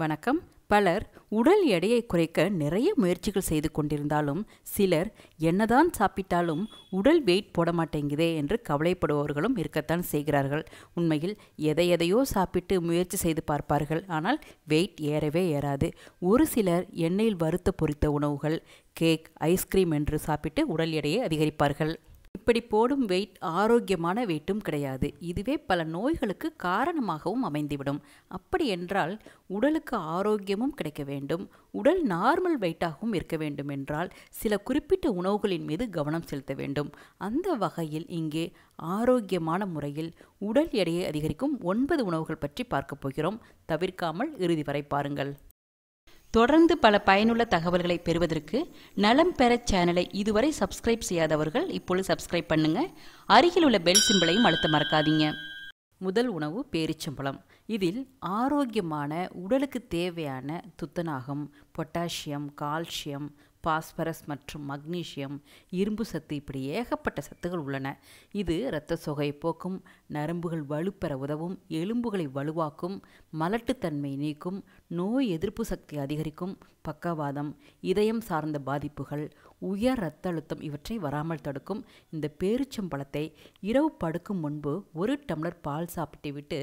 வணக்கம் பலர் உடல் எடையை குறைக்க நிறைய முயற்சிகள் செய்து கொண்டிருந்தாலும் சிலர் என்னதான் சாப்பிட்டாலும் உடல் வெயிட் போட மாட்டேங்குதே என்று கவலைப்படுபவர்களும் இருக்கத்தான் செய்கிறார்கள் உண்மையில் எதை எதையோ சாப்பிட்டு முயற்சி செய்து பார்ப்பார்கள் ஆனால் வெயிட் ஏறவே ஏறாது ஒரு சிலர் எண்ணெயில் வறுத்த பொரித்த உணவுகள் கேக் ஐஸ்கிரீம் என்று சாப்பிட்டு உடல் எடையை அதிகரிப்பார்கள் இப்படி போடும் வெயிட் ஆரோக்கியமான வெயிட்டும் கிடையாது இதுவே பல நோய்களுக்கு காரணமாகவும் அமைந்துவிடும் அப்படி என்றால் உடலுக்கு ஆரோக்கியமும் கிடைக்க வேண்டும் உடல் நார்மல் வெயிட்டாகவும் இருக்க வேண்டும் என்றால் சில குறிப்பிட்ட உணவுகளின் மீது கவனம் செலுத்த வேண்டும் அந்த வகையில் இங்கே ஆரோக்கியமான முறையில் உடல் எடையை அதிகரிக்கும் ஒன்பது உணவுகள் பற்றி பார்க்கப் போகிறோம் தவிர்க்காமல் இறுதி வரை பாருங்கள் தொடர்ந்து பல பயனுள்ள தகவல்களை பெறுவதற்கு நலம் பெற சேனலை இதுவரை சப்ஸ்கிரைப் செய்யாதவர்கள் இப்பொழுது சப்ஸ்கிரைப் பண்ணுங்க அருகில் உள்ள பெல் சிம்பிளையும் அழுத்த மறக்காதீங்க முதல் உணவு பேரிச்சம்பழம் இதில் ஆரோக்கியமான உடலுக்கு தேவையான துத்தநாகம் பொட்டாசியம் கால்சியம் பாஸ்பரஸ் மற்றும் மக்னீசியம் இரும்பு சத்து இப்படி ஏகப்பட்ட சத்துகள் உள்ளன இது இரத்த சொகை போக்கும் நரம்புகள் வலுப்பெற உதவும் எலும்புகளை வலுவாக்கும் மலட்டுத்தன்மை நீக்கும் நோய் எதிர்ப்பு சக்தி அதிகரிக்கும் பக்கவாதம் இதயம் சார்ந்த பாதிப்புகள் உயர் இரத்த அழுத்தம் இவற்றை வராமல் தடுக்கும் இந்த பேரிச்சம்பழத்தை இரவு படுக்கும் முன்பு ஒரு டம்ளர் பால் சாப்பிட்டு விட்டு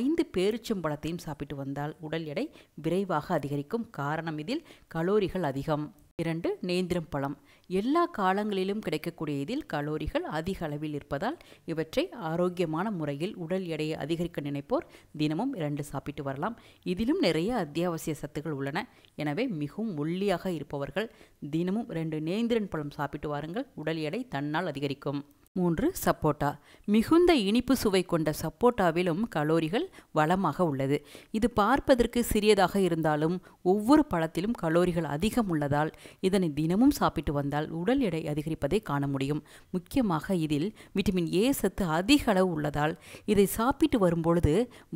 ஐந்து பேரிச்சம்பழத்தையும் சாப்பிட்டு வந்தால் உடல் எடை விரைவாக அதிகரிக்கும் காரணம் இதில் கலோரிகள் அதிகம் இரண்டு நேந்திரம் பழம் எல்லா காலங்களிலும் கிடைக்கக்கூடிய இதில் கலோரிகள் அதிக அளவில் இருப்பதால் இவற்றை ஆரோக்கியமான முறையில் உடல் எடையை அதிகரிக்க நினைப்போர் தினமும் இரண்டு சாப்பிட்டு வரலாம் இதிலும் நிறைய அத்தியாவசிய சத்துக்கள் உள்ளன எனவே மிகவும் ஒல்லியாக இருப்பவர்கள் தினமும் ரெண்டு நேந்திரன் பழம் சாப்பிட்டு வாருங்கள் உடல் எடை தன்னால் அதிகரிக்கும் மூன்று சப்போட்டா மிகுந்த இனிப்பு சுவை கொண்ட சப்போட்டாவிலும் கலோரிகள் வளமாக உள்ளது இது பார்ப்பதற்கு சிறியதாக இருந்தாலும் ஒவ்வொரு பழத்திலும் கலோரிகள் அதிகம் உள்ளதால் இதனை தினமும் சாப்பிட்டு வந்தால் உடல் எடை அதிகரிப்பதை காண முடியும் முக்கியமாக இதில் விட்டமின் ஏ சத்து அதிக அளவு உள்ளதால் இதை சாப்பிட்டு வரும்பொழுது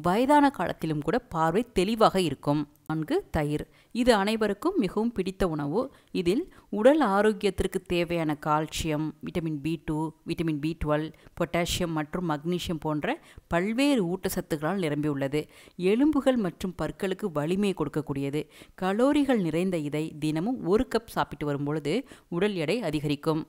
வயதான காலத்திலும் கூட பார்வை தெளிவாக இருக்கும் நான்கு தயிர் இது அனைவருக்கும் மிகவும் பிடித்த உணவு இதில் உடல் ஆரோக்கியத்திற்கு தேவையான calcium vitamin B two vitamin B twelve potassium மற்றும் மக்னீசியம் போன்ற பல்வேறு ஊட்டச்சத்துக்களால் நிரம்பியுள்ளது எலும்புகள் மற்றும் பற்களுக்கு வலிமை கொடுக்கக்கூடியது கலோரிகள் நிறைந்த இதை தினமும் ஒரு கப் சாப்பிட்டு வரும்பொழுது உடல் எடை அதிகரிக்கும்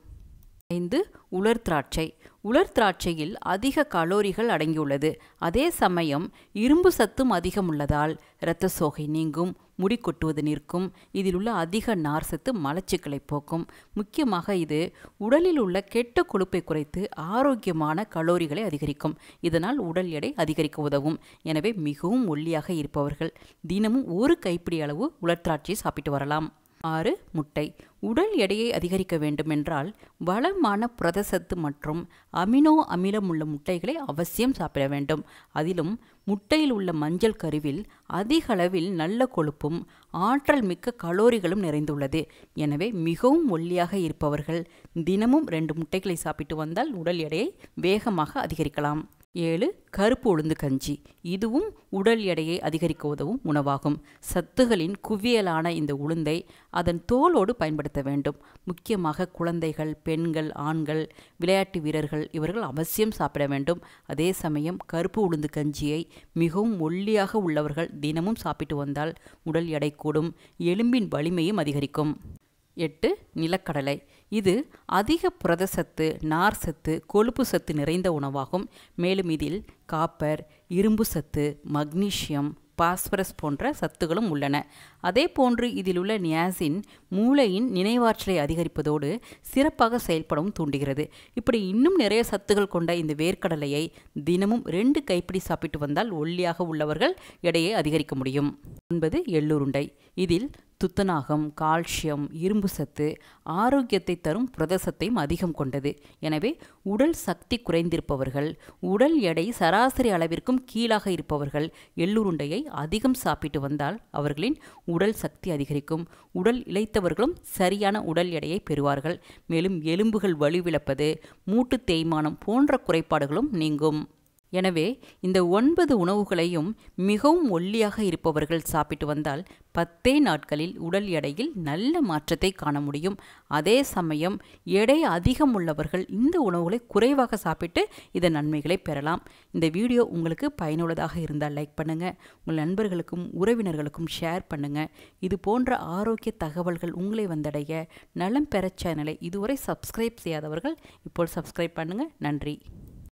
ஐந்து உலர் திராட்சை உலர் திராட்சையில் அதிக கலோரிகள் அடங்கியுள்ளது அதே சமயம் இரும்பு சத்தும் அதிகம் உள்ளதால் இரத்த சோகை நீங்கும் முடி கொட்டுவது நிற்கும் இதில் உள்ள அதிக நார் சத்து மலச்சிக்கலை போக்கும் முக்கியமாக இது உடலில் உள்ள கெட்ட கொழுப்பை குறைத்து ஆரோக்கியமான கலோரிகளை அதிகரிக்கும் இதனால் உடல் எடை அதிகரிக்க உதவும் எனவே மிகவும் ஒல்லியாக இருப்பவர்கள் தினமும் ஒரு கைப்பிடி அளவு உலர் திராட்சையை சாப்பிட்டு வரலாம் ஆறு முட்டை உடல் எடையை அதிகரிக்க வேண்டுமென்றால் வளமான புரதசத்து மற்றும் அமினோ அமிலம் உள்ள முட்டைகளை அவசியம் சாப்பிட வேண்டும் அதிலும் முட்டையில் உள்ள மஞ்சள் கருவில் அதிக அளவில் நல்ல கொழுப்பும் ஆற்றல் மிக்க கலோரிகளும் நிறைந்துள்ளது எனவே மிகவும் ஒல்லியாக இருப்பவர்கள் தினமும் ரெண்டு முட்டைகளை சாப்பிட்டு வந்தால் உடல் எடையை வேகமாக அதிகரிக்கலாம் ஏழு கருப்பு உளுந்து கஞ்சி இதுவும் உடல் எடையை அதிகரிக்க உதவும் உணவாகும் சத்துகளின் குவியலான இந்த உளுந்தை அதன் தோலோடு பயன்படுத்த வேண்டும் முக்கியமாக குழந்தைகள் பெண்கள் ஆண்கள் விளையாட்டு வீரர்கள் இவர்கள் அவசியம் சாப்பிட வேண்டும் அதே சமயம் கருப்பு உளுந்து கஞ்சியை மிகவும் ஒல்லியாக உள்ளவர்கள் தினமும் சாப்பிட்டு வந்தால் உடல் எடை கூடும் எலும்பின் வலிமையும் அதிகரிக்கும் எட்டு நிலக்கடலை இது அதிக புரதசத்து நார் சத்து கொழுப்பு சத்து நிறைந்த உணவாகும் மேலும் இதில் காப்பர் இரும்பு சத்து மக்னீசியம் பாஸ்பரஸ் போன்ற சத்துகளும் உள்ளன அதே போன்று இதில் உள்ள நியாசின் மூளையின் நினைவாற்றலை அதிகரிப்பதோடு சிறப்பாக செயல்படவும் தூண்டுகிறது இப்படி இன்னும் நிறைய சத்துகள் கொண்ட இந்த வேர்க்கடலையை தினமும் ரெண்டு கைப்பிடி சாப்பிட்டு வந்தால் ஒல்லியாக உள்ளவர்கள் எடையை அதிகரிக்க முடியும் என்பது எள்ளுருண்டை இதில் துத்தநாகம் கால்சியம் இரும்பு சத்து ஆரோக்கியத்தை தரும் புரதசத்தையும் அதிகம் கொண்டது எனவே உடல் சக்தி குறைந்திருப்பவர்கள் உடல் எடை சராசரி அளவிற்கும் கீழாக இருப்பவர்கள் எள்ளுருண்டையை அதிகம் சாப்பிட்டு வந்தால் அவர்களின் உடல் சக்தி அதிகரிக்கும் உடல் இழைத்தவர்களும் சரியான உடல் எடையை பெறுவார்கள் மேலும் எலும்புகள் வலுவிழப்பது மூட்டு தேய்மானம் போன்ற குறைபாடுகளும் நீங்கும் எனவே இந்த ஒன்பது உணவுகளையும் மிகவும் ஒல்லியாக இருப்பவர்கள் சாப்பிட்டு வந்தால் பத்தே நாட்களில் உடல் எடையில் நல்ல மாற்றத்தை காண முடியும் அதே சமயம் எடை அதிகம் உள்ளவர்கள் இந்த உணவுகளை குறைவாக சாப்பிட்டு இதன் நன்மைகளை பெறலாம் இந்த வீடியோ உங்களுக்கு பயனுள்ளதாக இருந்தால் லைக் பண்ணுங்கள் உங்கள் நண்பர்களுக்கும் உறவினர்களுக்கும் ஷேர் பண்ணுங்கள் இது போன்ற ஆரோக்கிய தகவல்கள் உங்களை வந்தடைய நலம் பெற சேனலை இதுவரை சப்ஸ்கிரைப் செய்யாதவர்கள் இப்போ சப்ஸ்கிரைப் பண்ணுங்கள் நன்றி